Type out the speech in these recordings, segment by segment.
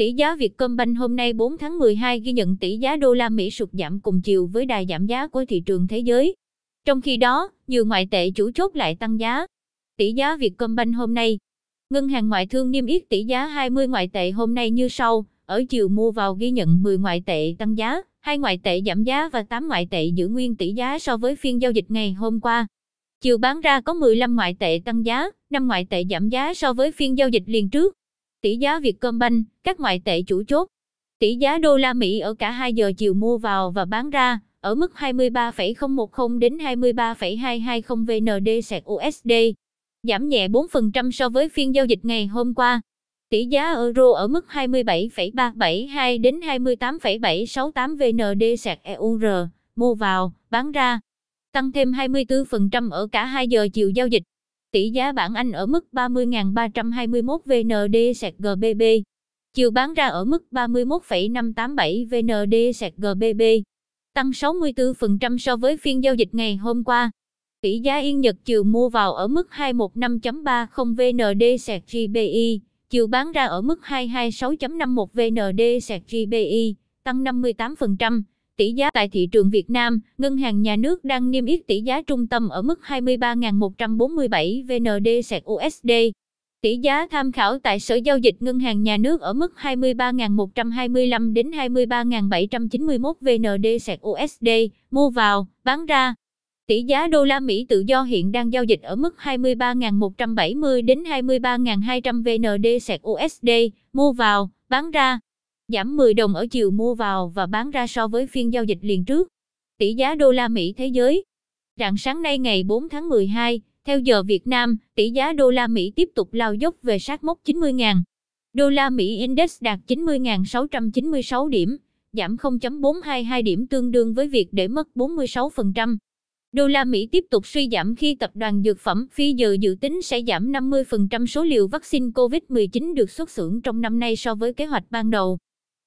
Tỷ giá Vietcombank hôm nay 4 tháng 12 ghi nhận tỷ giá đô la Mỹ sụt giảm cùng chiều với đà giảm giá của thị trường thế giới. Trong khi đó, nhiều ngoại tệ chủ chốt lại tăng giá. Tỷ giá Vietcombank hôm nay Ngân hàng ngoại thương niêm yết tỷ giá 20 ngoại tệ hôm nay như sau, ở chiều mua vào ghi nhận 10 ngoại tệ tăng giá, 2 ngoại tệ giảm giá và 8 ngoại tệ giữ nguyên tỷ giá so với phiên giao dịch ngày hôm qua. Chiều bán ra có 15 ngoại tệ tăng giá, 5 ngoại tệ giảm giá so với phiên giao dịch liền trước tỷ giá Vietcombank, các ngoại tệ chủ chốt. Tỷ giá đô la Mỹ ở cả 2 giờ chiều mua vào và bán ra, ở mức 23,010 đến 23,220 VND sạc USD, giảm nhẹ 4% so với phiên giao dịch ngày hôm qua. Tỷ giá euro ở mức 27,372 đến 28,768 VND sạc EUR, mua vào, bán ra, tăng thêm 24% ở cả 2 giờ chiều giao dịch tỷ giá bảng Anh ở mức 30.321 VND GBP. Chiều bán ra ở mức 31,587 VND GBP, tăng 64% so với phiên giao dịch ngày hôm qua. Tỷ giá yên Nhật chiều mua vào ở mức 215.30 VND GBI, chiều bán ra ở mức 226.51 VND GBI, tăng 58% tỷ giá tại thị trường Việt Nam, ngân hàng nhà nước đang niêm yết tỷ giá trung tâm ở mức 23.147 VND USD. Tỷ giá tham khảo tại Sở Giao dịch Ngân hàng Nhà nước ở mức 23.125 đến 23.791 VND USD, mua vào, bán ra. Tỷ giá đô la Mỹ tự do hiện đang giao dịch ở mức 23.170 đến 23.200 VND USD, mua vào, bán ra giảm 10 đồng ở chiều mua vào và bán ra so với phiên giao dịch liền trước. Tỷ giá đô la Mỹ thế giới. Rạng sáng nay ngày 4 tháng 12, theo giờ Việt Nam, tỷ giá đô la Mỹ tiếp tục lao dốc về sát mốc 90.000. Đô la Mỹ Index đạt 90.696 điểm, giảm 0.422 điểm tương đương với việc để mất 46%. Đô la Mỹ tiếp tục suy giảm khi tập đoàn dược phẩm Pfizer dự tính sẽ giảm 50% số liều vaccine COVID-19 được xuất xưởng trong năm nay so với kế hoạch ban đầu.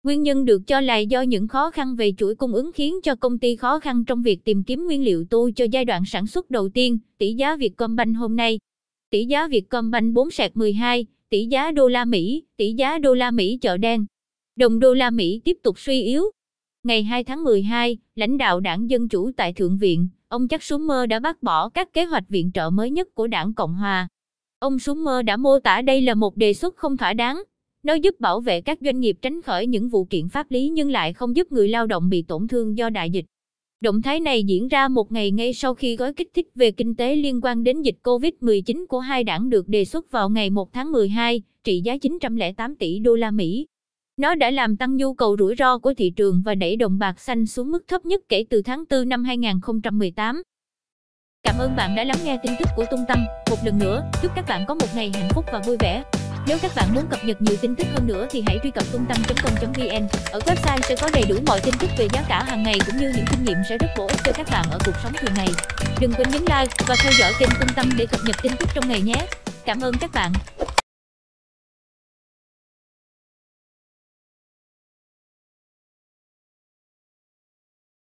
Nguyên nhân được cho là do những khó khăn về chuỗi cung ứng khiến cho công ty khó khăn trong việc tìm kiếm nguyên liệu tu cho giai đoạn sản xuất đầu tiên, tỷ giá Vietcombank hôm nay. Tỷ giá Vietcombank 4 sạc 12, tỷ giá đô la Mỹ, tỷ giá đô la Mỹ chợ đen. Đồng đô la Mỹ tiếp tục suy yếu. Ngày 2 tháng 12, lãnh đạo đảng Dân Chủ tại Thượng viện, ông Chắc Schumer đã bác bỏ các kế hoạch viện trợ mới nhất của đảng Cộng Hòa. Ông Schumer đã mô tả đây là một đề xuất không thỏa đáng, nó giúp bảo vệ các doanh nghiệp tránh khỏi những vụ kiện pháp lý nhưng lại không giúp người lao động bị tổn thương do đại dịch. Động thái này diễn ra một ngày ngay sau khi gói kích thích về kinh tế liên quan đến dịch COVID-19 của hai đảng được đề xuất vào ngày 1 tháng 12, trị giá 908 tỷ đô la Mỹ. Nó đã làm tăng nhu cầu rủi ro của thị trường và đẩy đồng bạc xanh xuống mức thấp nhất kể từ tháng 4 năm 2018. Cảm ơn bạn đã lắng nghe tin tức của Tung Tăng. Một lần nữa, chúc các bạn có một ngày hạnh phúc và vui vẻ. Nếu các bạn muốn cập nhật nhiều tin tức hơn nữa thì hãy truy cập tung tâm.com.vn. Ở website sẽ có đầy đủ mọi tin tức về giá cả hàng ngày cũng như những kinh nghiệm sẽ rất bổ ích cho các bạn ở cuộc sống thường ngày. Đừng quên nhấn like và theo dõi kênh tung tâm để cập nhật tin tức trong ngày nhé. Cảm ơn các bạn.